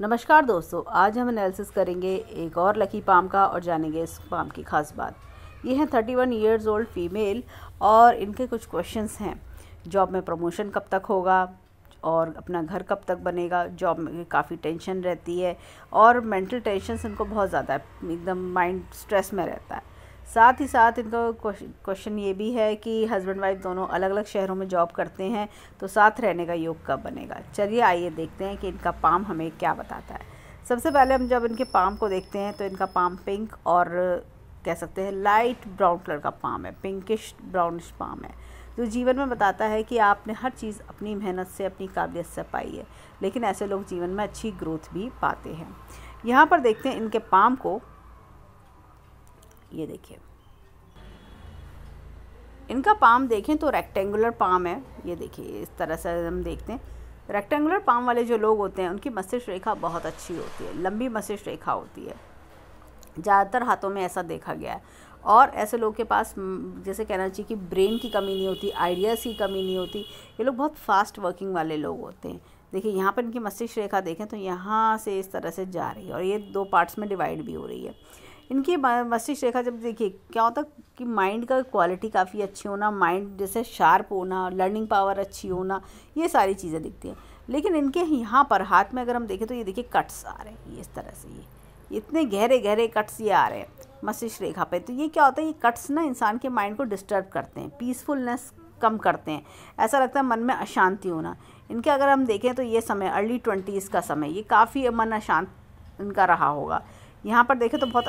नमस्कार दोस्तों आज हम एनालिसिस करेंगे एक और लकी पाम का और जानेंगे इस पाम की ख़ास बात ये हैं thirty one years old female और इनके कुछ क्वेश्चंस हैं जॉब में प्रमोशन कब तक होगा और अपना घर कब तक बनेगा जॉब में काफ़ी टेंशन रहती है और मेंटल टेंशन इनको बहुत ज़्यादा है एकदम माइंड स्ट्रेस में रहता है साथ ही साथ इनका क्वेश्चन ये भी है कि हस्बैंड वाइफ दोनों अलग अलग शहरों में जॉब करते हैं तो साथ रहने का योग कब बनेगा चलिए आइए देखते हैं कि इनका पाम हमें क्या बताता है सबसे पहले हम जब इनके पाम को देखते हैं तो इनका पाम पिंक और कह सकते हैं लाइट ब्राउन कलर का पाम है पिंकिश ब्राउनिश पाम है जो जीवन में बताता है कि आपने हर चीज़ अपनी मेहनत से अपनी काबिलियत से पाई है लेकिन ऐसे लोग जीवन में अच्छी ग्रोथ भी पाते हैं यहाँ पर देखते हैं इनके पाम को ये देखिए इनका पाम देखें तो रेक्टेंगुलर पाम है ये देखिए इस तरह से हम देखते हैं रेक्टेंगुलर पाम वाले जो लोग होते हैं उनकी मस्तिष्क रेखा बहुत अच्छी होती है लंबी मस्तिष्क रेखा होती है ज़्यादातर हाथों में ऐसा देखा गया है और ऐसे लोग के पास जैसे कहना चाहिए कि ब्रेन की कमी नहीं होती आइडियाज़ की कमी नहीं होती ये लोग बहुत फास्ट वर्किंग वाले लोग होते हैं देखिए यहाँ पर इनकी मस्तिष्क रेखा देखें तो यहाँ से इस तरह से जा रही है और ये दो पार्ट्स में डिवाइड भी हो रही है इनकी मस्तिष्क रेखा जब देखिए क्या होता है कि माइंड का क्वालिटी काफ़ी अच्छी होना माइंड जैसे शार्प होना लर्निंग पावर अच्छी होना ये सारी चीज़ें दिखती हैं लेकिन इनके यहाँ पर हाथ में अगर हम देखें तो ये देखिए कट्स आ रहे हैं ये इस तरह से ये इतने गहरे गहरे कट्स ये आ रहे हैं मस्तिष्क रेखा पे तो ये क्या होता है ये कट्स ना इंसान के माइंड को डिस्टर्ब करते हैं पीसफुलनेस कम करते हैं ऐसा लगता है मन में अशांति होना इनके अगर हम देखें तो ये समय अर्ली ट्वेंटीज़ का समय ये काफ़ी मन अशांत इनका रहा होगा यहाँ पर देखें तो बहुत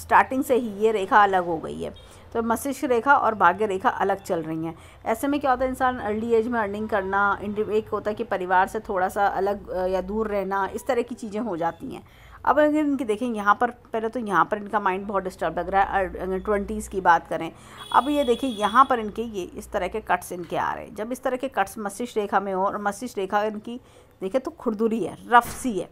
स्टार्टिंग से ही ये रेखा अलग हो गई है तो मस्तिष्क रेखा और भाग्य रेखा अलग चल रही हैं ऐसे में क्या होता है इंसान अर्ली एज में अर्निंग करना एक होता है कि परिवार से थोड़ा सा अलग या दूर रहना इस तरह की चीज़ें हो जाती हैं अब अगर इनकी देखें यहाँ पर पहले तो यहाँ पर इनका माइंड बहुत डिस्टर्ब लग रहा है अगर ट्वेंटीज़ की बात करें अब ये देखिए यहाँ पर इनके ये इस तरह के कट्स इनके आ रहे हैं जब इस तरह के कट्स मस्तिष्क रेखा में हो और मस्तिष्क रेखा इनकी देखें तो खुरदुरी है रफ सी है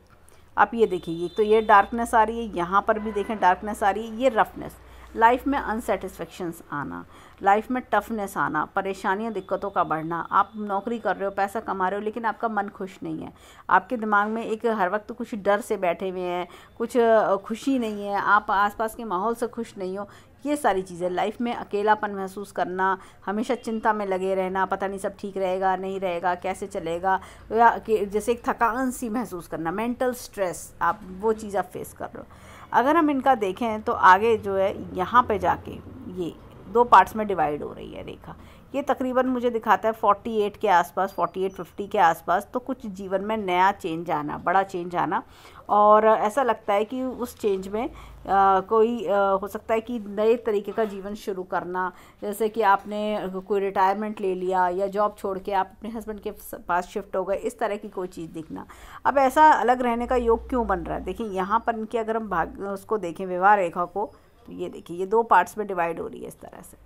आप ये देखिए एक तो ये डार्कनेस आ रही है यहाँ पर भी देखें डार्कनेस आ रही है ये रफनेस लाइफ में अनसेटिस्फेक्शंस आना लाइफ में टफनेस आना परेशानियाँ दिक्कतों का बढ़ना आप नौकरी कर रहे हो पैसा कमा रहे हो लेकिन आपका मन खुश नहीं है आपके दिमाग में एक हर वक्त कुछ डर से बैठे हुए हैं कुछ खुशी नहीं है आप आसपास के माहौल से खुश नहीं हो ये सारी चीज़ें लाइफ में अकेलापन महसूस करना हमेशा चिंता में लगे रहना पता नहीं सब ठीक रहेगा नहीं रहेगा कैसे चलेगा या जैसे एक थकान सी महसूस करना मेंटल स्ट्रेस आप वो चीज़ आप फेस कर रहे हो अगर हम इनका देखें तो आगे जो है यहाँ पे जाके ये दो पार्ट्स में डिवाइड हो रही है रेखा ये तकरीबन मुझे दिखाता है 48 के आसपास 48 50 के आसपास तो कुछ जीवन में नया चेंज आना बड़ा चेंज आना और ऐसा लगता है कि उस चेंज में कोई हो सकता है कि नए तरीके का जीवन शुरू करना जैसे कि आपने कोई रिटायरमेंट ले लिया या जॉब छोड़ के आप अपने हस्बैंड के पास शिफ्ट हो गए इस तरह की कोई चीज़ दिखना अब ऐसा अलग रहने का योग क्यों बन रहा है देखिए यहाँ पर इनकी अगर हम भाग उसको देखें व्यवहार रेखा को तो ये देखिए ये दो पार्ट्स में डिवाइड हो रही है इस तरह से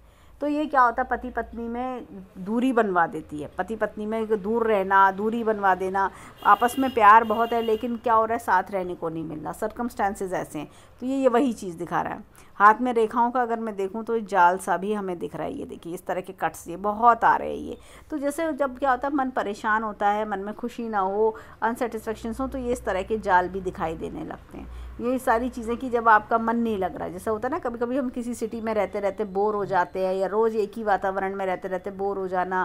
तो ये क्या होता है पति पत्नी में दूरी बनवा देती है पति पत्नी में दूर रहना दूरी बनवा देना आपस में प्यार बहुत है लेकिन क्या हो रहा है साथ रहने को नहीं मिलना सरकमस्टांसेज ऐसे हैं तो ये ये वही चीज़ दिखा रहा है हाथ में रेखाओं का अगर मैं देखूँ तो जाल सा भी हमें दिख रहा है ये देखिए इस तरह के कट्स ये बहुत आ रहे हैं ये तो जैसे जब क्या होता है मन परेशान होता है मन में खुशी ना हो अनसेटिस्फेक्शन हो तो ये इस तरह के जाल भी दिखाई देने लगते हैं ये सारी चीज़ें कि जब आपका मन नहीं लग रहा जैसा होता है ना कभी कभी हम किसी सिटी में रहते रहते बोर हो जाते हैं या रोज़ एक ही वातावरण में रहते रहते बोर हो जाना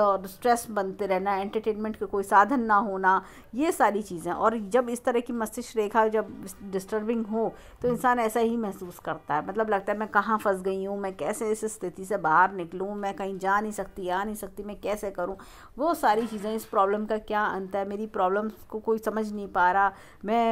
और स्ट्रेस बनते रहना एंटरटेनमेंट का कोई साधन ना होना ये सारी चीज़ें और जब इस तरह की मस्तिष्क रेखा जब डिस्टर्बिंग हो तो इंसान ऐसा ही महसूस करता है मतलब लगता है मैं कहाँ फंस गई हूँ मैं कैसे इस स्थिति से बाहर निकलूँ मैं कहीं जा नहीं सकती आ नहीं सकती मैं कैसे करूँ वो सारी चीज़ें इस प्रॉब्लम का क्या अंत है मेरी प्रॉब्लम्स को कोई समझ नहीं पा रहा मैं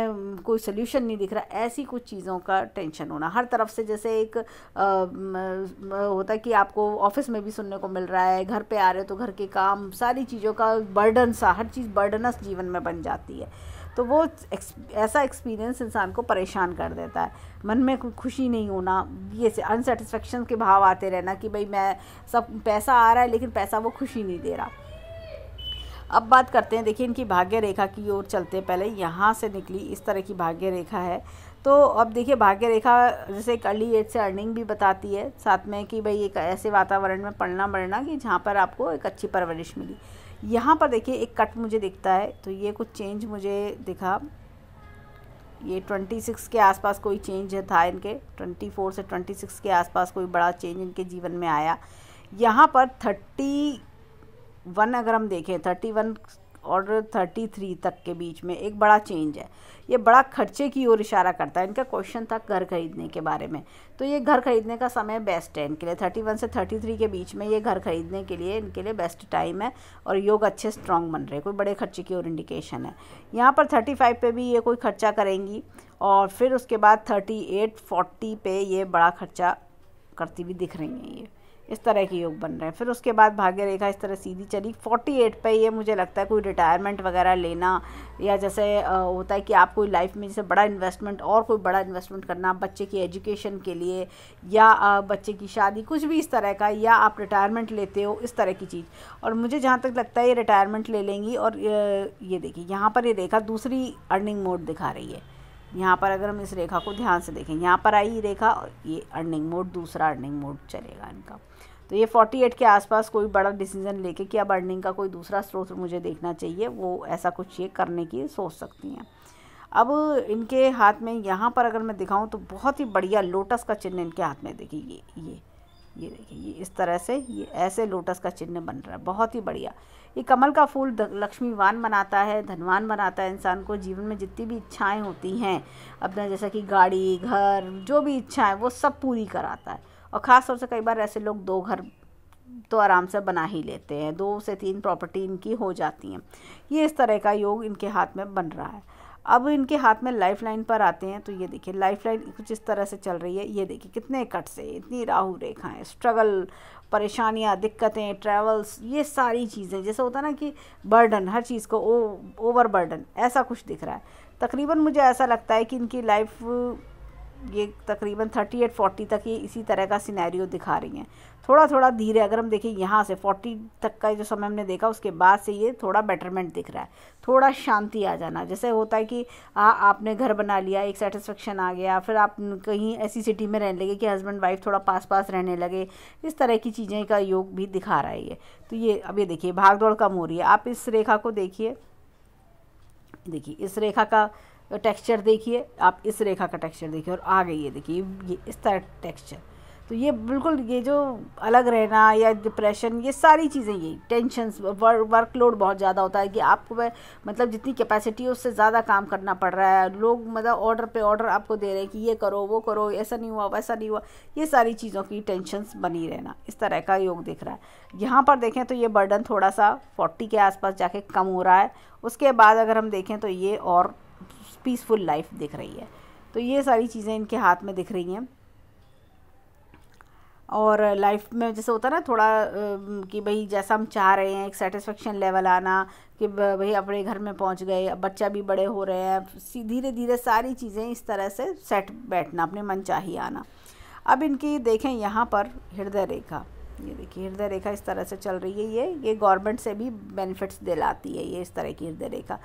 कोई सोल्यूशन नहीं दिख रहा है ऐसी कुछ चीज़ों का टेंशन होना हर तरफ से जैसे एक आ, होता है कि आपको ऑफिस में भी सुनने को मिल रहा है घर पे आ रहे हो तो घर के काम सारी चीज़ों का बर्डन सा हर चीज़ बर्डनस जीवन में बन जाती है तो वो एक्स ऐसा एक्सपीरियंस इंसान को परेशान कर देता है मन में कोई खुशी नहीं होना ये अनसेटिस्फेक्शन के भाव आते रहना कि भाई मैं सब पैसा आ रहा है लेकिन पैसा वो खुशी नहीं दे रहा अब बात करते हैं देखिए इनकी भाग्य रेखा की ओर चलते हैं पहले यहाँ से निकली इस तरह की भाग्य रेखा है तो अब देखिए भाग्य रेखा जैसे एक अर्ली एज से अर्निंग भी बताती है साथ में कि भाई एक ऐसे वातावरण में पढ़ना बढ़ना कि जहाँ पर आपको एक अच्छी परवरिश मिली यहाँ पर देखिए एक कट मुझे दिखता है तो ये कुछ चेंज मुझे दिखा ये ट्वेंटी सिक्स के आसपास कोई चेंज था इनके ट्वेंटी फोर से ट्वेंटी सिक्स के आसपास कोई बड़ा चेंज इनके जीवन में आया यहाँ पर 30 वन अगर हम देखें थर्टी वन और थर्टी थ्री तक के बीच में एक बड़ा चेंज है ये बड़ा खर्चे की ओर इशारा करता है इनका क्वेश्चन था घर खरीदने के बारे में तो ये घर खरीदने का समय बेस्ट है इनके लिए थर्टी वन से थर्टी थ्री के बीच में ये घर खरीदने के लिए इनके लिए बेस्ट टाइम है और योग अच्छे स्ट्रांग बन रहे कोई बड़े खर्चे की ओर इंडिकेशन है यहाँ पर थर्टी फाइव पर भी ये कोई खर्चा करेंगी और फिर उसके बाद थर्टी एट फोर्टी पे ये बड़ा खर्चा करती हुई दिख रही हैं ये इस तरह के योग बन रहे हैं फिर उसके बाद भाग्य रेखा इस तरह सीधी चली 48 पे ये मुझे लगता है कोई रिटायरमेंट वगैरह लेना या जैसे होता है कि आप कोई लाइफ में जैसे बड़ा इन्वेस्टमेंट और कोई बड़ा इन्वेस्टमेंट करना बच्चे की एजुकेशन के लिए या बच्चे की शादी कुछ भी इस तरह का या आप रिटायरमेंट लेते हो इस तरह की चीज़ और मुझे जहाँ तक लगता है ये रिटायरमेंट ले लेंगी और ये देखिए यहाँ पर ये रेखा दूसरी अर्निंग मोड दिखा रही है यहाँ पर अगर हम इस रेखा को ध्यान से देखें यहाँ पर आई रेखा ये अर्निंग मोड दूसरा अर्निंग मोड चलेगा इनका तो ये 48 के आसपास कोई बड़ा डिसीज़न लेके कि अब अर्निंग का कोई दूसरा स्रोत मुझे देखना चाहिए वो ऐसा कुछ ये करने की सोच सकती हैं अब इनके हाथ में यहाँ पर अगर मैं दिखाऊँ तो बहुत ही बढ़िया लोटस का चिन्ह इनके हाथ में देखिए ये ये ये देखिए ये इस तरह से ये ऐसे लोटस का चिन्ह बन रहा है बहुत ही बढ़िया ये कमल का फूल लक्ष्मीवान बनाता है धनवान बनाता है इंसान को जीवन में जितनी भी इच्छाएं होती हैं अपना जैसा कि गाड़ी घर जो भी इच्छाएं वो सब पूरी कराता है और ख़ास तौर से कई बार ऐसे लोग दो घर तो आराम से बना ही लेते हैं दो से तीन प्रॉपर्टी इनकी हो जाती हैं ये इस तरह का योग इनके हाथ में बन रहा है अब इनके हाथ में लाइफ लाइन पर आते हैं तो ये देखिए लाइफ लाइन कुछ इस तरह से चल रही है ये देखिए कितने कट से इतनी राहु रेखाएं स्ट्रगल परेशानियां दिक्कतें ट्रैवल्स ये सारी चीज़ें जैसे होता है ना कि बर्डन हर चीज़ को ओ ओवर बर्डन ऐसा कुछ दिख रहा है तकरीबन मुझे ऐसा लगता है कि इनकी लाइफ ये तकरीबन थर्टी एट फोर्टी तक ये इसी तरह का सिनेरियो दिखा रही हैं थोड़ा थोड़ा धीरे अगर हम देखें यहाँ से फोर्टी तक का जो समय हमने देखा उसके बाद से ये थोड़ा बेटरमेंट दिख रहा है थोड़ा शांति आ जाना जैसे होता है कि आ, आपने घर बना लिया एक सेटिस्फेक्शन आ गया फिर आप कहीं ऐसी सिटी में रहने लगे कि हस्बैंड वाइफ थोड़ा पास पास रहने लगे इस तरह की चीज़ें का योग भी दिखा रहा है ये तो ये अब ये देखिए भाग दौड़ कम हो रही है आप इस रेखा को देखिए देखिए इस रेखा का टेक्सचर देखिए आप इस रेखा का टेक्सचर देखिए और आ गई है देखिए ये इस तरह टेक्सचर तो ये बिल्कुल ये जो अलग रहना या डिप्रेशन ये सारी चीज़ें ये टेंशन वर्क वर्कलोड बहुत ज़्यादा होता है कि आपको मतलब जितनी कैपेसिटी है उससे ज़्यादा काम करना पड़ रहा है लोग मतलब ऑर्डर पे ऑर्डर आपको दे रहे हैं कि ये करो वो करो ऐसा नहीं हुआ वैसा नहीं हुआ ये सारी चीज़ों की टेंशन्स बनी रहना इस तरह का योग दिख रहा है यहाँ पर देखें तो ये बर्डन थोड़ा सा फोर्टी के आसपास जाके कम हो रहा है उसके बाद अगर हम देखें तो ये और पीसफुल लाइफ दिख रही है तो ये सारी चीज़ें इनके हाथ में दिख रही हैं और लाइफ में जैसे होता है ना थोड़ा कि भाई जैसा हम चाह रहे हैं एक सेटिस्फेक्शन लेवल आना कि भाई अपने घर में पहुंच गए अब बच्चा भी बड़े हो रहे हैं धीरे धीरे सारी चीज़ें इस तरह से सेट बैठना अपने मन चाहिए आना अब इनकी देखें यहाँ पर हृदय रेखा ये देखिए हृदय रेखा इस तरह से चल रही है ये ये गवर्नमेंट से भी बेनिफिट्स दिलाती है ये इस तरह की हृदय रेखा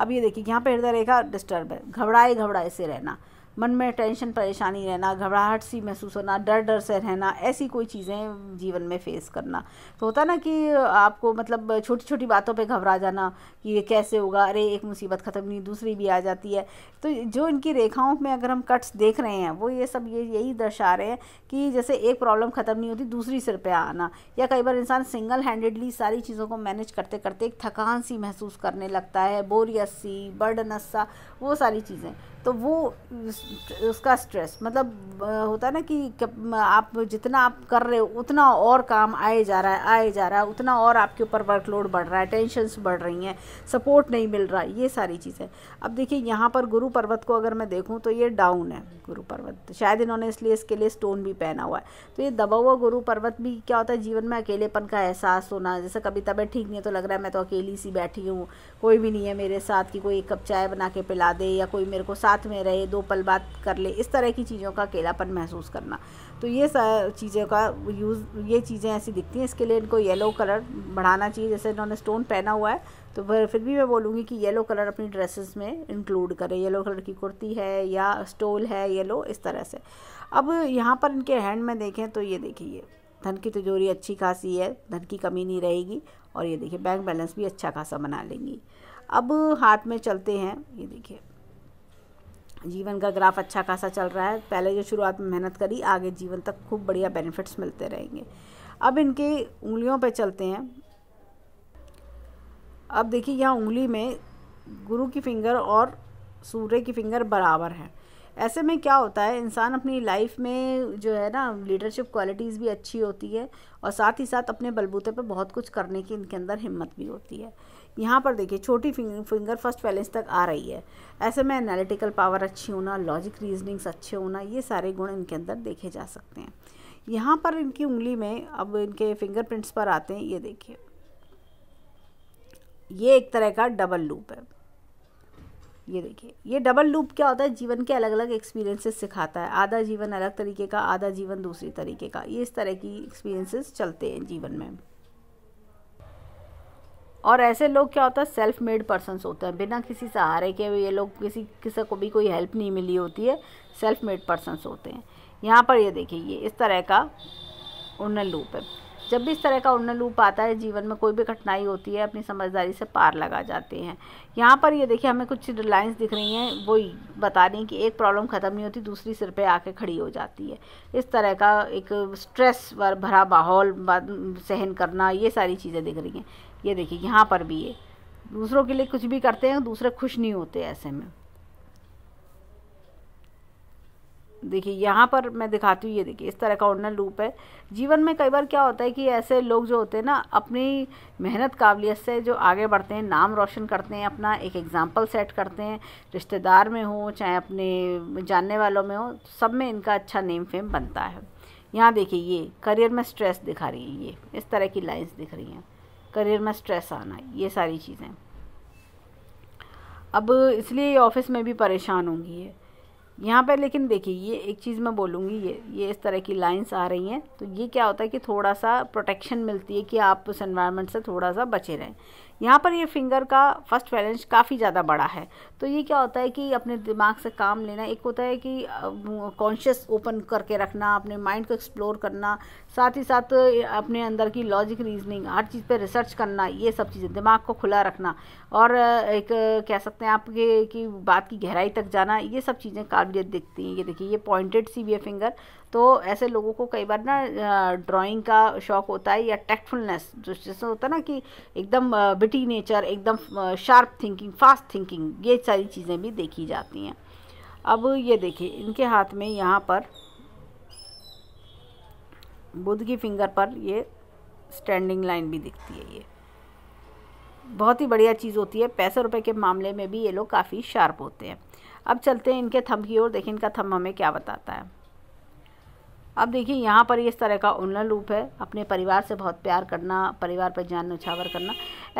अब ये देखिए यहाँ पे हृदय रेखा डिस्टर्ब है घबराए घबराए से रहना मन में टेंशन परेशानी रहना घबराहट सी महसूस होना डर डर से रहना ऐसी कोई चीज़ें जीवन में फेस करना तो होता ना कि आपको मतलब छोटी छोटी बातों पे घबरा जाना कि ये कैसे होगा अरे एक मुसीबत ख़त्म नहीं दूसरी भी आ जाती है तो जो इनकी रेखाओं में अगर हम कट्स देख रहे हैं वो ये सब ये यही दर्शा रहे हैं कि जैसे एक प्रॉब्लम ख़त्म नहीं होती दूसरी सिर पर आना या कई बार इंसान सिंगल हैंडेडली सारी चीज़ों को मैनेज करते करते एक थकान सी महसूस करने लगता है बोरियस सी बर्डनस सा वो सारी चीज़ें तो वो उसका स्ट्रेस मतलब होता है ना कि आप जितना आप कर रहे हो उतना और काम आए जा रहा है आए जा रहा है उतना और आपके ऊपर वर्कलोड बढ़ रहा है टेंशंस बढ़ रही हैं सपोर्ट नहीं मिल रहा ये सारी चीज़ें अब देखिए यहाँ पर गुरु पर्वत को अगर मैं देखूँ तो ये डाउन है गुरु पर्वत शायद इन्होंने इसलिए इसके लिए स्टोन भी पहना हुआ है तो ये दबा हुआ गुरु पर्वत भी क्या होता है जीवन में अकेलेपन का एहसास होना जैसे कभी तबीयत ठीक नहीं है तो लग रहा है मैं तो अकेली सी बैठी हूँ कोई भी नहीं है मेरे साथ कि कोई एक कप चाय बना के पिला दे या कोई मेरे को साथ साथ में रहे दो पल बात कर ले इस तरह की चीज़ों का अकेलापन महसूस करना तो ये चीज़ों का यूज़ ये चीज़ें ऐसी दिखती हैं इसके लिए इनको येलो कलर बढ़ाना चाहिए जैसे इन्होंने स्टोन पहना हुआ है तो फिर भी मैं बोलूँगी कि येलो कलर अपनी ड्रेसेस में इंक्लूड करें येलो कलर की कुर्ती है या स्टोल है येलो इस तरह से अब यहाँ पर इनके हैंड में देखें तो ये देखिए धन की तिजोरी अच्छी खासी है धन की कमी नहीं रहेगी और ये देखिए बैंक बैलेंस भी अच्छा खासा बना लेंगी अब हाथ में चलते हैं ये देखिए जीवन का ग्राफ अच्छा खासा चल रहा है पहले जो शुरुआत में मेहनत करी आगे जीवन तक खूब बढ़िया बेनिफिट्स मिलते रहेंगे अब इनके उंगलियों पर चलते हैं अब देखिए यहाँ उंगली में गुरु की फिंगर और सूर्य की फिंगर बराबर है ऐसे में क्या होता है इंसान अपनी लाइफ में जो है ना लीडरशिप क्वालिटीज़ भी अच्छी होती है और साथ ही साथ अपने बलबूते पर बहुत कुछ करने की इनके अंदर हिम्मत भी होती है यहाँ पर देखिए छोटी फिंगर फर्स्ट बैलेंस तक आ रही है ऐसे में एनालिटिकल पावर अच्छी होना लॉजिक रीजनिंग्स अच्छे होना ये सारे गुण इनके अंदर देखे जा सकते हैं यहाँ पर इनकी उंगली में अब इनके फिंगरप्रिंट्स पर आते हैं ये देखिए ये एक तरह का डबल लूप है ये देखिए ये डबल लूप क्या होता है जीवन के अलग अलग एक्सपीरियंसेस सिखाता है आधा जीवन अलग तरीके का आधा जीवन दूसरी तरीके का ये इस तरह की एक्सपीरियंसेस चलते हैं जीवन में और ऐसे लोग क्या होता है सेल्फ मेड पर्सनस होते हैं बिना किसी सहारे के ये लोग किसी किसी को भी कोई हेल्प नहीं मिली होती है सेल्फ मेड पर्सनस होते हैं यहाँ पर ये देखिए ये इस तरह का उन्नल लूप है जब भी इस तरह का उन्नल लूप आता है जीवन में कोई भी कठिनाई होती है अपनी समझदारी से पार लगा जाते हैं यहाँ पर ये देखिए हमें कुछ लाइन्स दिख रही हैं वो बता रही हैं कि एक प्रॉब्लम ख़त्म नहीं होती दूसरी सिर पे आके खड़ी हो जाती है इस तरह का एक स्ट्रेस भरा माहौल सहन करना ये सारी चीज़ें दिख रही हैं ये देखिए यहाँ पर भी ये दूसरों के लिए कुछ भी करते हैं दूसरे खुश नहीं होते ऐसे में देखिए यहाँ पर मैं दिखाती हूँ ये देखिए इस तरह का ओनल लूप है जीवन में कई बार क्या होता है कि ऐसे लोग जो होते हैं ना अपनी मेहनत काबिलियत से जो आगे बढ़ते हैं नाम रोशन करते हैं अपना एक एग्ज़ाम्पल सेट करते हैं रिश्तेदार में हो चाहे अपने जानने वालों में हो सब में इनका अच्छा नेम फेम बनता है यहाँ देखिए ये करियर में स्ट्रेस दिखा रही है ये इस तरह की लाइन्स दिख रही हैं करियर में स्ट्रेस आना ये सारी चीज़ें अब इसलिए ऑफिस में भी परेशान होंगी ये यहाँ पर लेकिन देखिए ये एक चीज़ मैं बोलूँगी ये ये इस तरह की लाइंस आ रही हैं तो ये क्या होता है कि थोड़ा सा प्रोटेक्शन मिलती है कि आप उस एनवायरनमेंट से थोड़ा सा बचे रहें यहाँ पर ये फिंगर का फर्स्ट बैलेंस काफ़ी ज़्यादा बड़ा है तो ये क्या होता है कि अपने दिमाग से काम लेना एक होता है कि कॉन्शियस ओपन करके रखना अपने माइंड को एक्सप्लोर करना साथ ही साथ अपने अंदर की लॉजिक रीजनिंग हर चीज़ पर रिसर्च करना ये सब चीज़ें दिमाग को खुला रखना और एक कह सकते हैं आपके कि बात की गहराई तक जाना ये सब चीज़ें काबिलियत दिखती हैं ये देखिए ये पॉइंटेड सी भी है फिंगर तो ऐसे लोगों को कई बार ना ड्राइंग का शौक होता है या टैक्टफुलनेस जो जैसे होता है ना कि एकदम बिटी नेचर एकदम शार्प थिंकिंग फास्ट थिंकिंग ये सारी चीज़ें भी देखी जाती हैं अब ये देखिए इनके हाथ में यहाँ पर बुद्ध की फिंगर पर ये स्टैंडिंग लाइन भी दिखती है ये बहुत ही बढ़िया चीज़ होती है पैसे रुपए के मामले में भी ये लोग काफ़ी शार्प होते हैं अब चलते हैं इनके थम की ओर देखें इनका थम हमें क्या बताता है अब देखिए यहाँ पर इस तरह का उनलन रूप है अपने परिवार से बहुत प्यार करना परिवार पर जान उछावर करना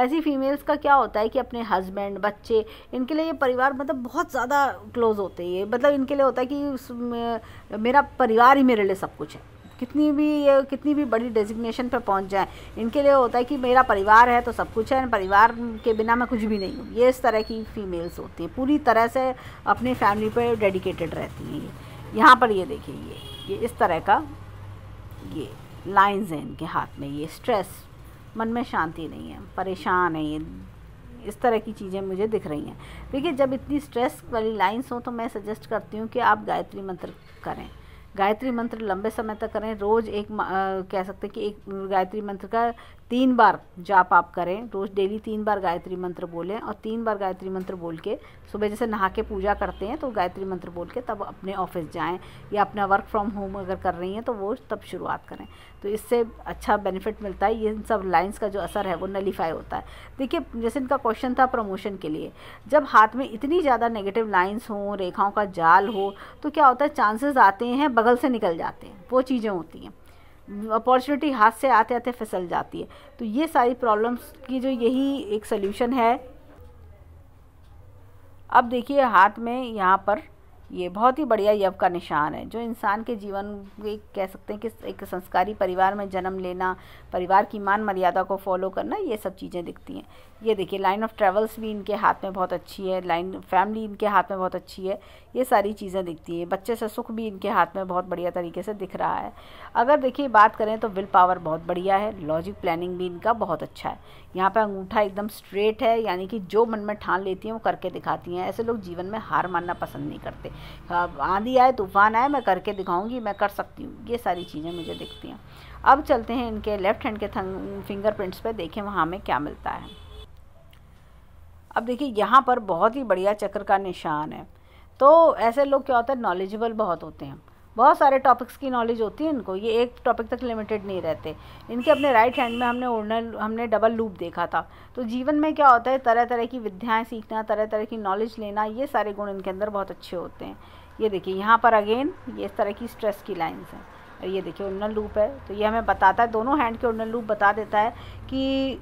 ऐसी फीमेल्स का क्या होता है कि अपने हस्बैंड बच्चे इनके लिए ये परिवार मतलब बहुत ज़्यादा क्लोज होते हैं ये मतलब इनके लिए होता है कि मेरा परिवार ही मेरे लिए सब कुछ है कितनी भी ये कितनी भी बड़ी डेजिग्नेशन पर पहुंच जाए इनके लिए होता है कि मेरा परिवार है तो सब कुछ है परिवार के बिना मैं कुछ भी नहीं हूँ ये इस तरह की फ़ीमेल्स होती हैं पूरी तरह से अपने फैमिली पर डेडिकेटेड रहती हैं ये यहाँ पर ये देखिए ये ये इस तरह का ये लाइंस हैं इनके हाथ में ये स्ट्रेस मन में शांति नहीं है परेशान है ये इस तरह की चीज़ें मुझे दिख रही हैं देखिए जब इतनी स्ट्रेस वाली लाइंस हो तो मैं सजेस्ट करती हूँ कि आप गायत्री मंत्र करें गायत्री मंत्र लंबे समय तक करें रोज़ एक आ, कह सकते हैं कि एक गायत्री मंत्र का तीन बार जाप आप करें रोज़ डेली तीन बार गायत्री मंत्र बोलें और तीन बार गायत्री मंत्र बोल के सुबह जैसे नहा के पूजा करते हैं तो गायत्री मंत्र बोल के तब अपने ऑफिस जाएं या अपना वर्क फ्रॉम होम अगर कर रही हैं तो वो तब शुरुआत करें तो इससे अच्छा बेनिफिट मिलता है ये इन सब लाइन्स का जो असर है वो नलीफाई होता है देखिए जैसे इनका क्वेश्चन था प्रमोशन के लिए जब हाथ में इतनी ज़्यादा नेगेटिव लाइन्स हों रेखाओं का जाल हो तो क्या होता है चांसेस आते हैं बगल से निकल जाते हैं वो चीज़ें होती हैं अपॉर्चुनिटी हाथ से आते आते फिसल जाती है तो ये सारी प्रॉब्लम्स की जो यही एक सोल्यूशन है अब देखिए हाथ में यहाँ पर ये बहुत ही बढ़िया यव का निशान है जो इंसान के जीवन में कह सकते हैं कि एक संस्कारी परिवार में जन्म लेना परिवार की मान मर्यादा को फॉलो करना ये सब चीज़ें दिखती हैं ये देखिए लाइन ऑफ ट्रेवल्स भी इनके हाथ में बहुत अच्छी है लाइन फैमिली इनके हाथ में बहुत अच्छी है ये सारी चीज़ें दिखती हैं बच्चे से सुख भी इनके हाथ में बहुत बढ़िया तरीके से दिख रहा है अगर देखिए बात करें तो विल पावर बहुत बढ़िया है लॉजिक प्लानिंग भी इनका बहुत अच्छा है यहाँ पर अंगूठा एकदम स्ट्रेट है यानी कि जो मन में ठान लेती हैं वो करके दिखाती हैं ऐसे लोग जीवन में हार मानना पसंद नहीं करते आंधी आए तूफान आए मैं करके दिखाऊँगी मैं कर सकती हूँ ये सारी चीज़ें मुझे दिखती हैं अब चलते हैं इनके लेफ़्ट हैंड के फिंगरप्रिंट्स पे देखें वहाँ में क्या मिलता है अब देखिए यहाँ पर बहुत ही बढ़िया चक्र का निशान है तो ऐसे लोग क्या होता है नॉलेजेबल बहुत होते हैं बहुत सारे टॉपिक्स की नॉलेज होती है इनको ये एक टॉपिक तक लिमिटेड नहीं रहते इनके अपने राइट हैंड में हमने ओर्डनल हमने डबल लूप देखा था तो जीवन में क्या होता है तरह तरह की विद्याएं सीखना तरह तरह की नॉलेज लेना ये सारे गुण इनके अंदर बहुत अच्छे होते हैं ये देखिए यहाँ पर अगेन ये इस तरह की स्ट्रेस की लाइन्स हैं और ये देखिए ओर्डनल लूप है तो ये हमें बताता है दोनों हैंड के ओर्डनल लूप बता देता है कि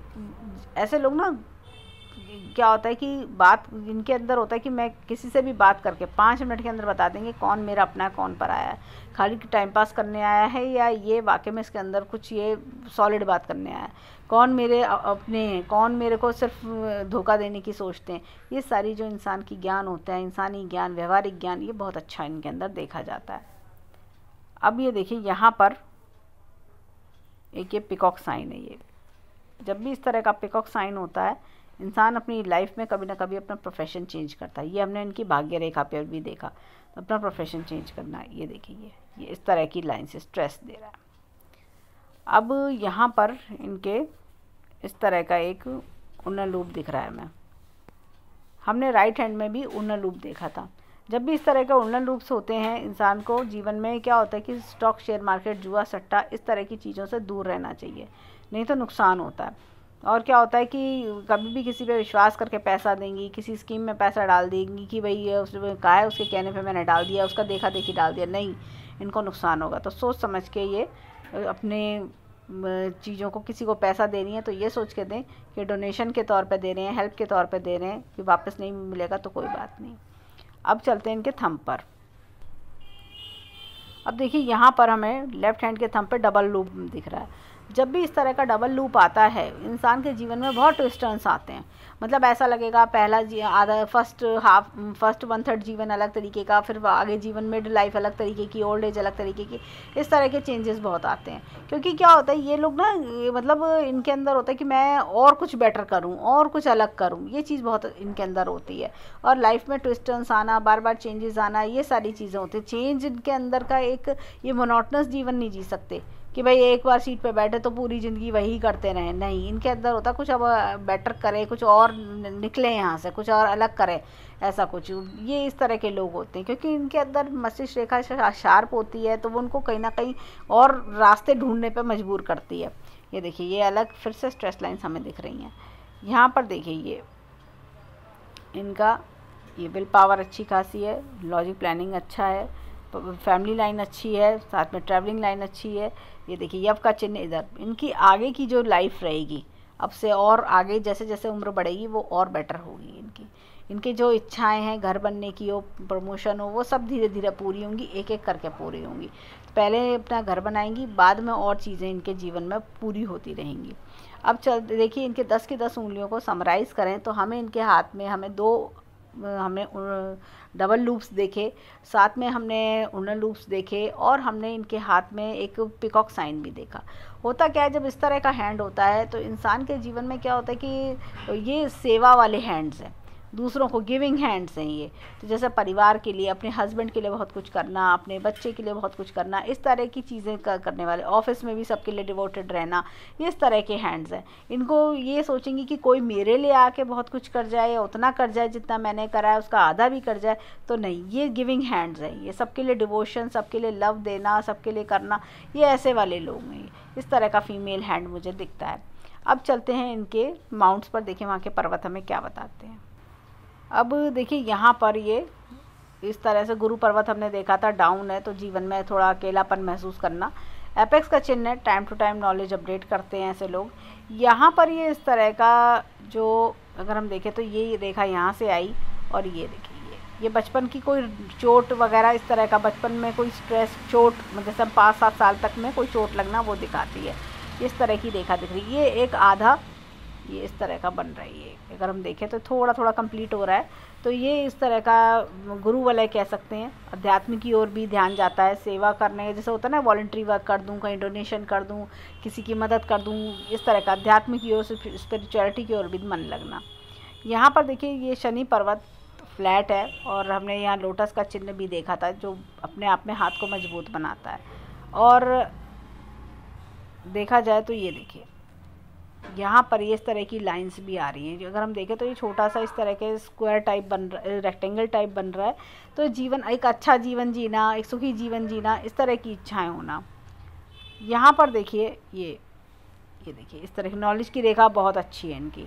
ऐसे लोग ना क्या होता है कि बात इनके अंदर होता है कि मैं किसी से भी बात करके पाँच मिनट के अंदर बता देंगे कौन मेरा अपना है कौन पर आया है खाली टाइम पास करने आया है या ये वाकई में इसके अंदर कुछ ये सॉलिड बात करने आया है कौन मेरे अपने हैं कौन मेरे को सिर्फ धोखा देने की सोचते हैं ये सारी जो इंसान की ज्ञान होता है इंसानी ज्ञान व्यवहारिक ज्ञान ये बहुत अच्छा इनके अंदर देखा जाता है अब ये देखिए यहाँ पर एक ये पिकॉक साइन है ये जब भी इस तरह का पिकॉक साइन होता है इंसान अपनी लाइफ में कभी ना कभी अपना प्रोफेशन चेंज करता है ये हमने इनकी भाग्य रेखा पर भी देखा अपना प्रोफेशन चेंज करना ये देखिए ये, इस तरह की लाइन से स्ट्रेस दे रहा है अब यहाँ पर इनके इस तरह का एक उन्नर लूप दिख रहा है मैं हमने राइट हैंड में भी उन्नर लूप देखा था जब भी इस तरह के उन्नर लूप्स होते हैं इंसान को जीवन में क्या होता है कि स्टॉक शेयर मार्केट जुआ सट्टा इस तरह की चीज़ों से दूर रहना चाहिए नहीं तो नुकसान होता है और क्या होता है कि कभी भी किसी पे विश्वास करके पैसा देंगी किसी स्कीम में पैसा डाल देंगी कि भाई ये उसने कहा है उसके कहने पे मैंने डाल दिया उसका देखा देखी डाल दिया नहीं इनको नुकसान होगा तो सोच समझ के ये अपने चीज़ों को किसी को पैसा देनी है तो ये सोच के दें कि डोनेशन के तौर पर दे रहे हैं हेल्प के तौर पर दे रहे हैं कि वापस नहीं मिलेगा तो कोई बात नहीं अब चलते हैं इनके थम पर अब देखिए यहाँ पर हमें लेफ़्ट हैंड के थम पर डबल लूप दिख रहा है जब भी इस तरह का डबल लूप आता है इंसान के जीवन में बहुत ट्विस्टर्स आते हैं मतलब ऐसा लगेगा पहला जी आधा first half first one third जीवन अलग तरीके का फिर आगे जीवन मिड लाइफ अलग तरीके की ओल्ड एज अलग तरीके की इस तरह के चेंजेस बहुत आते हैं क्योंकि क्या होता है ये लोग ना मतलब इनके अंदर होता है कि मैं और कुछ बेटर करूँ और कुछ अलग करूँ ये चीज़ बहुत इनके अंदर होती है और लाइफ में ट्विस्टर्स आना बार बार चेंजेस आना ये सारी चीज़ें होती हैं चेंज इनके अंदर का एक ये मोनोटनस जीवन नहीं जी सकते कि भाई एक बार सीट पे बैठे तो पूरी ज़िंदगी वही करते रहें नहीं इनके अंदर होता कुछ अब बेटर करें कुछ और निकले यहाँ से कुछ और अलग करें ऐसा कुछ ये इस तरह के लोग होते हैं क्योंकि इनके अंदर मस्तिष्क रेखा शार्प होती है तो वो उनको कहीं ना कहीं और रास्ते ढूंढने पर मजबूर करती है ये देखिए ये अलग फिर से स्ट्रेस लाइन्स हमें दिख रही हैं यहाँ पर देखिए ये इनका ये विल पावर अच्छी खासी है लॉजिक प्लानिंग अच्छा है फैमिली लाइन अच्छी है साथ में ट्रैवलिंग लाइन अच्छी है ये देखिए यव का चिन्ह इधर इनकी आगे की जो लाइफ रहेगी अब से और आगे जैसे जैसे उम्र बढ़ेगी वो और बेटर होगी इनकी इनके जो इच्छाएं हैं घर बनने की हो प्रमोशन हो वो सब धीरे धीरे पूरी होंगी एक एक करके पूरी होंगी पहले अपना घर बनाएंगी बाद में और चीज़ें इनके जीवन में पूरी होती रहेंगी अब चल देखिए इनके दस की दस उंगलियों को समराइज़ करें तो हमें इनके हाथ में हमें दो हमें डबल लूप्स देखे साथ में हमने उनर लूप्स देखे और हमने इनके हाथ में एक पिकॉक साइन भी देखा होता क्या है जब इस तरह का हैंड होता है तो इंसान के जीवन में क्या होता है कि ये सेवा वाले हैंड्स हैं दूसरों को गिविंग हैंड्स हैं ये तो जैसे परिवार के लिए अपने हस्बैंड के लिए बहुत कुछ करना अपने बच्चे के लिए बहुत कुछ करना इस तरह की चीज़ें करने वाले ऑफिस में भी सबके लिए डिवोटेड रहना ये इस तरह के हैंड्स हैं इनको ये सोचेंगे कि कोई मेरे लिए आके बहुत कुछ कर जाए उतना कर जाए जितना मैंने करा है उसका आधा भी कर जाए तो नहीं ये गिविंग हैंड्स हैं ये सबके लिए डिवोशन सबके लिए लव देना सबके लिए करना ये ऐसे वाले लोग हैं इस तरह का फीमेल हैंड मुझे दिखता है अब चलते हैं इनके माउंट्स पर देखें वहाँ के पर्वत हमें क्या बताते हैं अब देखिए यहाँ पर ये इस तरह से गुरु पर्वत हमने देखा था डाउन है तो जीवन में थोड़ा अकेलापन महसूस करना एपेक्स का चिन्ह है time to time knowledge update करते हैं ऐसे लोग यहाँ पर ये इस तरह का जो अगर हम देखें तो ये रेखा यहाँ से आई और ये देखिए ये ये बचपन की कोई चोट वगैरह इस तरह का बचपन में कोई स्ट्रेस चोट मतलब सब पाँच सात साल तक में कोई चोट लगना वो दिखाती है इस तरह की रेखा दिख रही है ये एक आधा ये इस तरह का बन रहा है ये अगर हम देखें तो थोड़ा थोड़ा कंप्लीट हो रहा है तो ये इस तरह का गुरु वाले कह सकते हैं अध्यात्म की ओर भी ध्यान जाता है सेवा करने का जैसे होता है ना वॉल्ट्री वर्क कर दूँ कहीं डोनेशन कर दूँ किसी की मदद कर दूँ इस तरह का अध्यात्म की ओर स्पिरिचुअलिटी की ओर भी मन लगना यहाँ पर देखिए ये शनि पर्वत फ्लैट है और हमने यहाँ लोटस का चिन्ह भी देखा था जो अपने आप में हाथ को मजबूत बनाता है और देखा जाए तो ये देखिए यहाँ पर ये इस तरह की लाइंस भी आ रही हैं अगर हम देखें तो ये छोटा सा इस तरह के स्क्वायर टाइप बन रहा रेक्टेंगल टाइप बन रहा है तो जीवन एक अच्छा जीवन जीना एक सुखी जीवन जीना इस तरह की इच्छाएं होना यहाँ पर देखिए ये ये देखिए इस तरह की नॉलेज की रेखा बहुत अच्छी है इनकी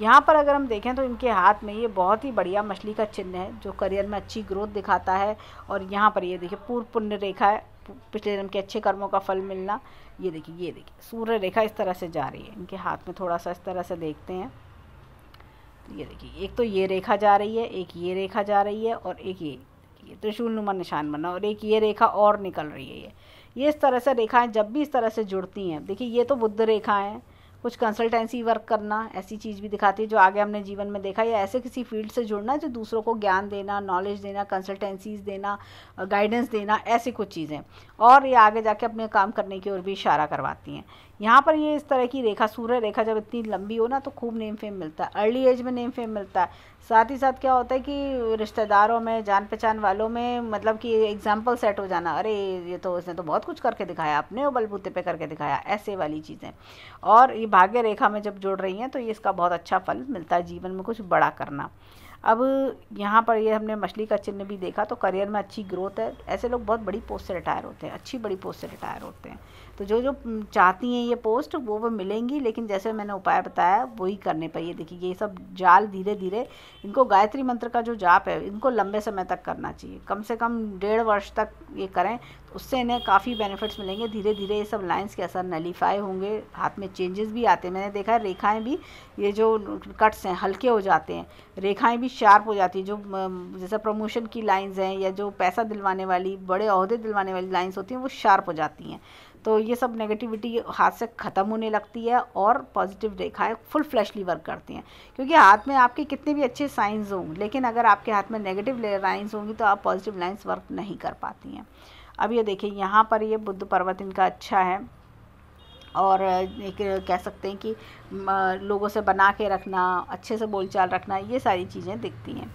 यहाँ पर अगर हम देखें तो इनके हाथ में ये बहुत ही बढ़िया मछली का चिन्ह है जो करियर में अच्छी ग्रोथ दिखाता है और यहाँ पर ये देखिए पूर्व पुण्य रेखा है पिछले जन्म के अच्छे कर्मों का फल मिलना ये देखिए ये देखिए सूर्य रेखा इस तरह से जा रही है इनके हाथ में थोड़ा सा इस तरह से देखते हैं तो ये देखिए एक तो ये रेखा जा रही है एक ये रेखा जा रही है और एक ये ये त्रिशूल तो नुमा निशान बना और एक ये रेखा और निकल रही है ये ये इस तरह से रेखाएं जब भी इस तरह से जुड़ती हैं देखिए ये तो बुद्ध रेखाएं हैं कुछ कंसल्टेंसी वर्क करना ऐसी चीज़ भी दिखाती है जो आगे हमने जीवन में देखा या ऐसे किसी फील्ड से जुड़ना जो दूसरों को ज्ञान देना नॉलेज देना कंसल्टेंसीज देना गाइडेंस देना ऐसी कुछ चीज़ें और ये आगे जाके अपने काम करने की ओर भी इशारा करवाती हैं यहाँ पर ये इस तरह की रेखा सूर्य रेखा जब इतनी लंबी हो ना तो खूब नेम फेम मिलता है अर्ली एज में नेम फेम मिलता है साथ ही साथ क्या होता है कि रिश्तेदारों में जान पहचान वालों में मतलब कि एग्जाम्पल सेट हो जाना अरे ये तो उसने तो बहुत कुछ करके दिखाया अपने बलबूते पे करके दिखाया ऐसे वाली चीज़ें और ये भाग्य रेखा में जब जुड़ रही हैं तो ये इसका बहुत अच्छा फल मिलता है जीवन में कुछ बड़ा करना अब यहाँ पर ये हमने मछली का चिन्ह भी देखा तो करियर में अच्छी ग्रोथ है ऐसे लोग बहुत बड़ी पोस्ट से रिटायर होते हैं अच्छी बड़ी पोस्ट से रिटायर होते हैं तो जो जो चाहती हैं ये पोस्ट वो वो मिलेंगी लेकिन जैसे मैंने उपाय बताया वही करने पर ये देखिए ये सब जाल धीरे धीरे इनको गायत्री मंत्र का जो जाप है इनको लंबे समय तक करना चाहिए कम से कम डेढ़ वर्ष तक ये करें तो उससे इन्हें काफ़ी बेनिफिट्स मिलेंगे धीरे धीरे ये सब लाइन्स के असर नलीफाई होंगे हाथ में चेंजेस भी आते हैं मैंने देखा है रेखाएँ भी ये जो कट्स हैं हल्के हो जाते हैं रेखाएँ भी शार्प हो जाती हैं जो जैसे प्रमोशन की लाइन्स हैं या जो पैसा दिलवाने वाली बड़े अहदे दिलवाने वाली लाइन्स होती हैं वो शार्प हो जाती हैं तो ये सब नेगेटिविटी हाथ से ख़त्म होने लगती है और पॉजिटिव रेखाएं फुल फ्लैशली वर्क करती हैं क्योंकि हाथ में आपके कितने भी अच्छे साइंस हों लेकिन अगर आपके हाथ में नेगेटिव लाइन्स होंगी तो आप पॉजिटिव लाइन्स वर्क नहीं कर पाती हैं अब ये देखिए यहाँ पर ये बुद्ध पर्वत इनका अच्छा है और एक कह सकते हैं कि लोगों से बना के रखना अच्छे से बोलचाल रखना ये सारी चीज़ें दिखती हैं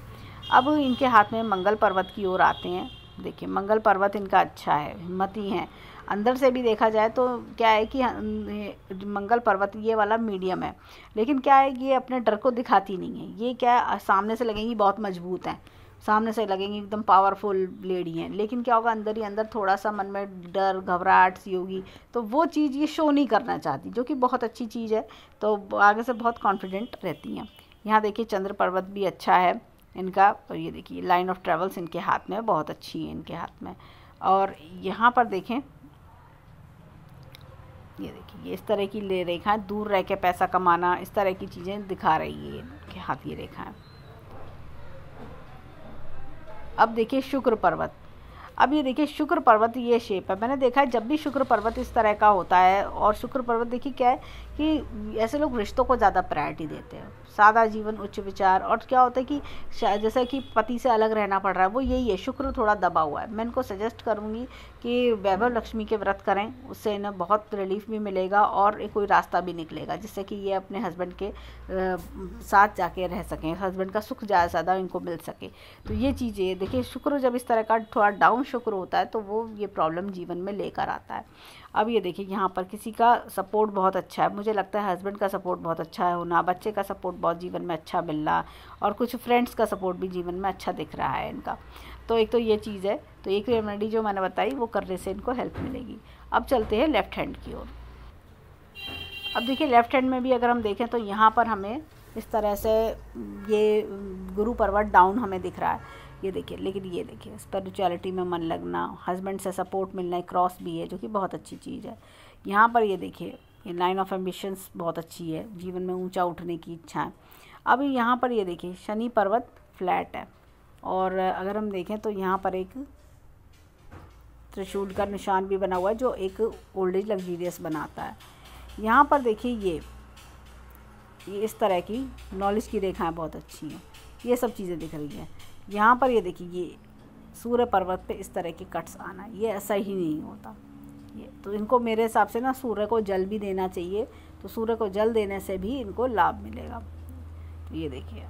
अब इनके हाथ में मंगल पर्वत की ओर आते हैं देखिए मंगल पर्वत इनका अच्छा है हिम्मत ही हैं अंदर से भी देखा जाए तो क्या है कि अं, मंगल पर्वत ये वाला मीडियम है लेकिन क्या है कि ये अपने डर को दिखाती नहीं है ये क्या है सामने से लगेंगी बहुत मजबूत हैं सामने से लगेंगी एकदम पावरफुल लेडी हैं लेकिन क्या होगा अंदर ही अंदर थोड़ा सा मन में डर घबराहट सी होगी तो वो चीज़ ये शो नहीं करना चाहती जो कि बहुत अच्छी चीज़ है तो आगे से बहुत कॉन्फिडेंट रहती हैं यहाँ देखिए चंद्र पर्वत भी अच्छा है इनका और ये देखिए लाइन ऑफ ट्रेवल्स इनके हाथ में बहुत अच्छी है इनके हाथ में और यहाँ पर देखें ये देखिए ये इस तरह की ले रेखाएं दूर रह के पैसा कमाना इस तरह की चीज़ें दिखा रही है कि हाथ ये है अब देखिए शुक्र पर्वत अब ये देखिए शुक्र पर्वत ये शेप है मैंने देखा है जब भी शुक्र पर्वत इस तरह का होता है और शुक्र पर्वत देखिए क्या है कि ऐसे लोग रिश्तों को ज़्यादा प्रायोरिटी देते हैं सादा जीवन उच्च विचार और क्या होता है कि जैसे कि पति से अलग रहना पड़ रहा है वो यही है शुक्र थोड़ा दबा हुआ है मैं इनको सजेस्ट करूँगी कि वैभव लक्ष्मी के व्रत करें उससे इन्हें बहुत रिलीफ भी मिलेगा और कोई रास्ता भी निकलेगा जिससे कि ये अपने हस्बैंड के साथ जाके रह सकें हस्बैंड का सुख ज़्यादा ज़्यादा इनको मिल सके तो ये चीज़ें देखिए शुक्र जब इस तरह का थोड़ा डाउन शुक्र होता है तो वो ये प्रॉब्लम जीवन में लेकर आता है अब ये देखिए यहाँ पर किसी का सपोर्ट बहुत अच्छा है मुझे लगता है हस्बैंड का सपोर्ट बहुत अच्छा है होना बच्चे का सपोर्ट बहुत जीवन में अच्छा मिल रहा और कुछ फ्रेंड्स का सपोर्ट भी जीवन में अच्छा दिख रहा है इनका तो एक तो ये चीज़ है तो एक रेमेडी जो मैंने बताई वो करने से इनको हेल्प मिलेगी अब चलते हैं लेफ़्ट हैंड की ओर अब देखिए लेफ़्ट हैंड में भी अगर हम देखें तो यहाँ पर हमें इस तरह से ये गुरु पर्वत डाउन हमें दिख रहा है ये देखिए लेकिन ये देखिए स्पिरिचुअलिटी में मन लगना हस्बैंड से सपोर्ट मिलना है क्रॉस भी है जो कि बहुत अच्छी चीज़ है यहाँ पर ये देखिए ये लाइन ऑफ एम्बिशंस बहुत अच्छी है जीवन में ऊंचा उठने की इच्छा है अभी यहाँ पर ये देखिए शनि पर्वत फ्लैट है और अगर हम देखें तो यहाँ पर एक त्रिशूल का निशान भी बना हुआ है जो एक ओल्ड एज लग्जीरियस बनाता है यहाँ पर देखिए ये ये इस तरह की नॉलेज की रेखाएं बहुत अच्छी हैं ये सब चीज़ें दिख रही हैं यहाँ पर ये देखिए ये सूर्य पर्वत पे इस तरह के कट्स आना ये ऐसा ही नहीं होता ये तो इनको मेरे हिसाब से ना सूर्य को जल भी देना चाहिए तो सूर्य को जल देने से भी इनको लाभ मिलेगा तो ये देखिए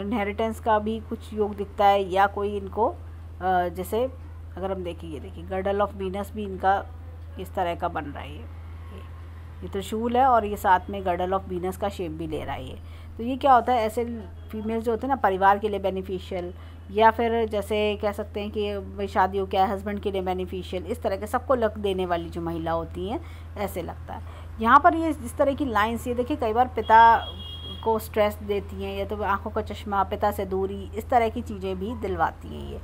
इनहेरिटेंस का भी कुछ योग दिखता है या कोई इनको जैसे अगर हम देखें ये देखिए गर्डल ऑफ बीनस भी इनका इस तरह का बन रहा है ये ये त्रिशूल है और ये साथ में गर्डल ऑफ बीनस का शेप भी ले रहा है ये तो ये क्या होता है ऐसे फीमेल्स जो होते हैं ना परिवार के लिए बेनिफिशियल या फिर जैसे कह सकते हैं कि भाई शादी हो क्या हस्बैंड के लिए बेनिफिशियल इस तरह के सबको लक देने वाली जो महिला होती हैं ऐसे लगता है यहाँ पर ये जिस तरह की लाइन्स ये देखिए कई बार पिता को स्ट्रेस देती हैं या तो आंखों का चश्मा पिता से दूरी इस तरह की चीज़ें भी दिलवाती हैं ये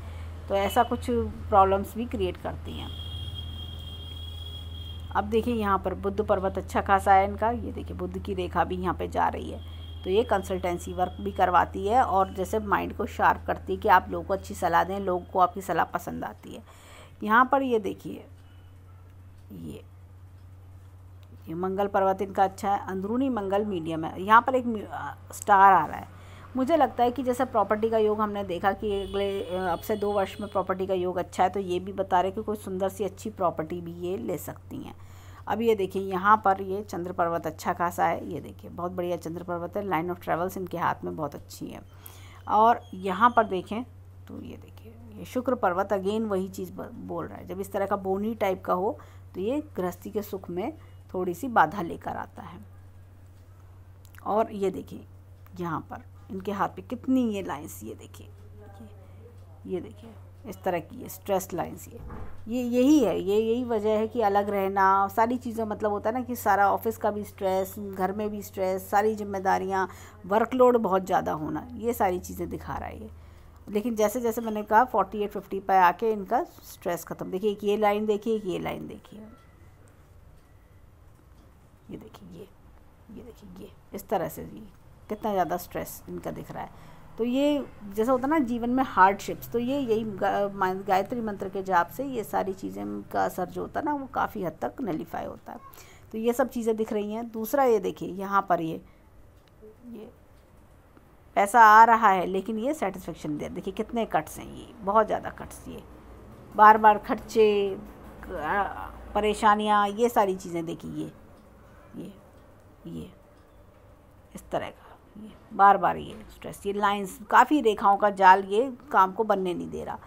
तो ऐसा कुछ प्रॉब्लम्स भी क्रिएट करती हैं अब देखिए यहाँ पर बुद्ध पर्वत अच्छा खासा है इनका ये देखिए बुद्ध की रेखा भी यहाँ पे जा रही है तो ये कंसल्टेंसी वर्क भी करवाती है और जैसे माइंड को शार्प करती है कि आप लोगों को अच्छी सलाह दें लोगों को आपकी सलाह पसंद आती है यहाँ पर ये देखिए ये ये मंगल पर्वत इनका अच्छा है अंदरूनी मंगल मीडियम है यहाँ पर एक स्टार आ रहा है मुझे लगता है कि जैसे प्रॉपर्टी का योग हमने देखा कि अगले अब से दो वर्ष में प्रॉपर्टी का योग अच्छा है तो ये भी बता रहे कि कोई सुंदर सी अच्छी प्रॉपर्टी भी ये ले सकती हैं अब ये देखिए यहाँ पर ये चंद्र पर्वत अच्छा खासा है ये देखिए बहुत बढ़िया चंद्र पर्वत है लाइन ऑफ ट्रेवल्स इनके हाथ में बहुत अच्छी है और यहाँ पर देखें तो ये देखिए ये शुक्र पर्वत अगेन वही चीज़ बोल रहा है जब इस तरह का बोनी टाइप का हो तो ये गृहस्थी के सुख में थोड़ी सी बाधा लेकर आता है और ये देखिए यहाँ पर इनके हाथ पे कितनी ये लाइंस ये देखिए ये देखिए इस तरह की है स्ट्रेस लाइन्स ये ये यही है ये यही वजह है कि अलग रहना सारी चीज़ें मतलब होता है ना कि सारा ऑफिस का भी स्ट्रेस घर में भी स्ट्रेस सारी जिम्मेदारियाँ वर्कलोड बहुत ज़्यादा होना ये सारी चीज़ें दिखा रहा है ये लेकिन जैसे जैसे मैंने कहा फोर्टी एट फिफ्टी पर आके इनका स्ट्रेस ख़त्म देखिए एक ये लाइन देखिए एक ये लाइन देखिए ये देखिए ये ये देखिए ये इस तरह से ये कितना ज़्यादा स्ट्रेस इनका दिख रहा है तो ये जैसा होता है ना जीवन में हार्डशिप्स तो ये यही गायत्री मंत्र के जाप से ये सारी चीज़ें का असर जो होता है ना वो काफ़ी हद तक नलीफाई होता है तो ये सब चीज़ें दिख रही हैं दूसरा ये देखिए यहाँ पर ये ये पैसा आ रहा है लेकिन ये सेटिस्फेक्शन दे देखिए कितने कट्स हैं ये बहुत ज़्यादा कट्स ये बार बार खर्चे परेशानियाँ ये सारी चीज़ें देखिए ये ये ये इस तरह का ये बार बार ये स्ट्रेस ये लाइंस काफ़ी रेखाओं का जाल ये काम को बनने नहीं दे रहा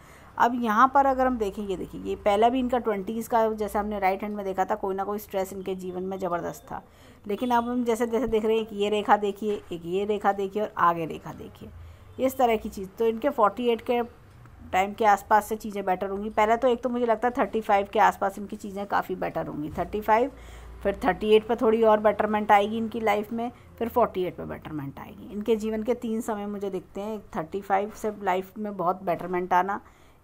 अब यहाँ पर अगर हम देखें ये देखिए ये पहला भी इनका ट्वेंटीज़ का जैसे हमने राइट हैंड में देखा था कोई ना कोई स्ट्रेस इनके जीवन में ज़बरदस्त था लेकिन अब हम जैसे जैसे देख रहे हैं एक ये रेखा देखिए एक ये रेखा देखिए और आगे रेखा देखिए इस तरह की चीज़ तो इनके फोर्टी एट के टाइम के आसपास से चीज़ें बेटर होंगी पहले तो एक तो मुझे लगता है थर्टी फाइव के आसपास इनकी चीज़ें काफ़ी बेटर होंगी थर्टी फाइव फिर थर्टी एट पर थोड़ी और बेटरमेंट आएगी इनकी लाइफ में फिर फोर्टी एट पर बेटरमेंट आएगी इनके जीवन के तीन समय मुझे दिखते हैं एक थर्टी फाइव से लाइफ में बहुत बेटरमेंट आना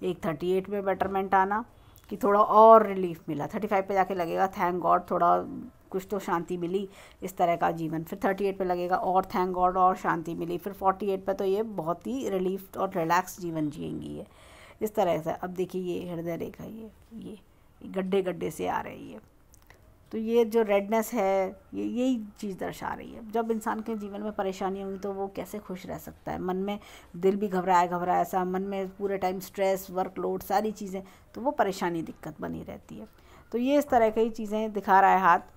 एक थर्टी एट में बेटरमेंट आना कि थोड़ा और रिलीफ मिला थर्टी फाइव पर जाके लगेगा थैंक गॉड थोड़ा कुछ तो शांति मिली इस तरह का जीवन फिर थर्टी एट पर लगेगा और थैंक गॉड और शांति मिली फिर फोर्टी एट पर तो ये बहुत ही रिलीफ और रिलैक्स जीवन जियेंगी ये इस तरह से अब देखिए ये हृदय रेखा ये ये गड्ढे गड्ढे से आ रही है तो ये जो रेडनेस है ये यही चीज़ दर्शा रही है जब इंसान के जीवन में परेशानी होगी तो वो कैसे खुश रह सकता है मन में दिल भी घबराया घबराया सा मन में पूरे टाइम स्ट्रेस वर्कलोड सारी चीज़ें तो वो परेशानी दिक्कत बनी रहती है तो ये इस तरह की चीज़ें दिखा रहा है हाथ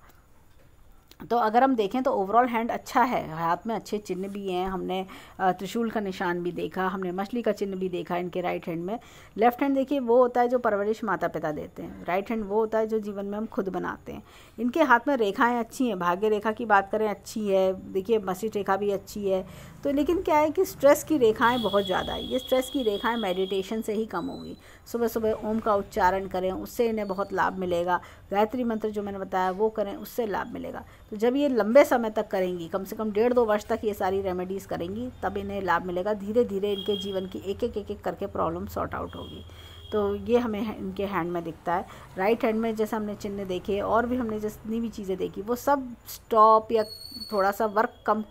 तो अगर हम देखें तो ओवरऑल हैंड अच्छा है हाथ में अच्छे चिन्ह भी हैं हमने त्रिशूल का निशान भी देखा हमने मछली का चिन्ह भी देखा इनके राइट हैंड में लेफ्ट हैंड देखिए वो होता है जो परवरिश माता पिता देते हैं राइट हैंड वो होता है जो जीवन में हम खुद बनाते हैं इनके हाथ में रेखाएं अच्छी हैं भाग्य रेखा की बात करें अच्छी है देखिए मसीट रेखा भी अच्छी है तो लेकिन क्या है कि स्ट्रेस की रेखाएँ बहुत ज़्यादा है ये स्ट्रेस की रेखाएँ मेडिटेशन से ही कम होगी सुबह सुबह ओम का उच्चारण करें उससे इन्हें बहुत लाभ मिलेगा गायत्री मंत्र जो मैंने बताया वो करें उससे लाभ मिलेगा तो जब ये लंबे समय तक करेंगी कम से कम डेढ़ दो वर्ष तक ये सारी रेमेडीज़ करेंगी तब इन्हें लाभ मिलेगा धीरे धीरे इनके जीवन की एक एक एक एक करके प्रॉब्लम सॉर्ट आउट होगी तो ये हमें इनके हैंड में दिखता है राइट हैंड में जैसे हमने चिन्ह देखे और भी हमने जितनी भी चीज़ें देखी वो सब स्टॉप या थोड़ा सा वर्क कम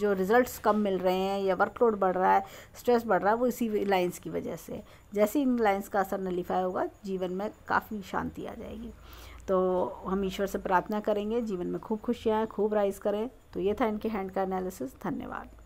जो रिज़ल्ट्स कम मिल रहे हैं या वर्कलोड बढ़ रहा है स्ट्रेस बढ़ रहा है वो इसी लाइंस की वजह से जैसे इन लाइंस का असर नलीफाई होगा जीवन में काफ़ी शांति आ जाएगी तो हम ईश्वर से प्रार्थना करेंगे जीवन में खूब खुशियाँ खूब राइज करें तो ये था इनके हैंड का एनालिसिस धन्यवाद